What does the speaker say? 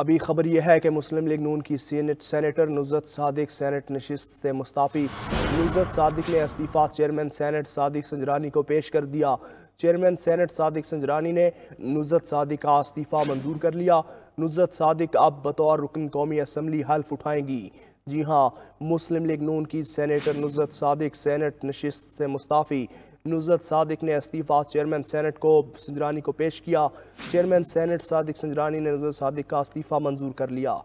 अभी खबर यह है कि मुस्लिम लीग नून की senate senator Nuzhat Sadiq senate नशस्त से मुस्ताफ़ी नुजरत सादिक ने इस्तीफ़ा चेयरमैन सेनेट सादिक संजरानी को पेश कर दिया चेयरमैन सेनेट सादिक संजरानी ने नुजरत सादिक का इस्तीफ़ा मंजूर कर लिया नुजरत सादिक अब बतौर रुकन कौमी असम्बली हल्फ उठाएंगी जी हाँ मुस्लिम लीग नून की सैनेटर नुजरत सदक सैनट नशस्त से मुस्ताफ़ी नुजरत सदक ने इस्तीफ़ा चेयरमैन सैनट को सिंजरानी को पेश किया चेयरमैन सैनट सदक सिंजरानी ने नुजरत सदक का इस्तीफ़ा मंजूर कर लिया